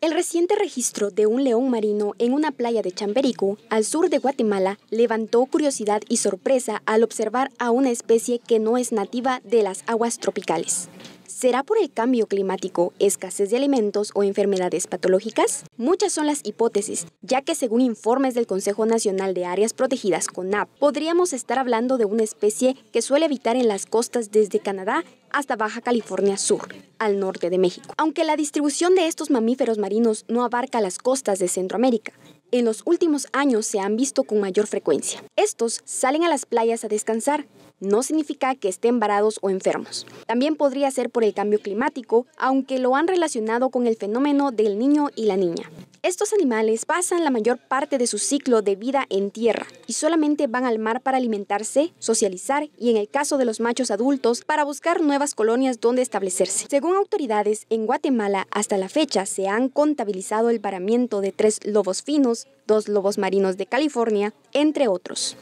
El reciente registro de un león marino en una playa de Chamberico, al sur de Guatemala, levantó curiosidad y sorpresa al observar a una especie que no es nativa de las aguas tropicales. ¿Será por el cambio climático, escasez de alimentos o enfermedades patológicas? Muchas son las hipótesis, ya que según informes del Consejo Nacional de Áreas Protegidas CONAP, podríamos estar hablando de una especie que suele habitar en las costas desde Canadá hasta Baja California Sur, al norte de México. Aunque la distribución de estos mamíferos marinos no abarca las costas de Centroamérica, en los últimos años se han visto con mayor frecuencia. Estos salen a las playas a descansar. No significa que estén varados o enfermos. También podría ser por el cambio climático, aunque lo han relacionado con el fenómeno del niño y la niña. Estos animales pasan la mayor parte de su ciclo de vida en tierra y solamente van al mar para alimentarse, socializar y en el caso de los machos adultos para buscar nuevas colonias donde establecerse. Según autoridades, en Guatemala hasta la fecha se han contabilizado el paramiento de tres lobos finos, dos lobos marinos de California, entre otros.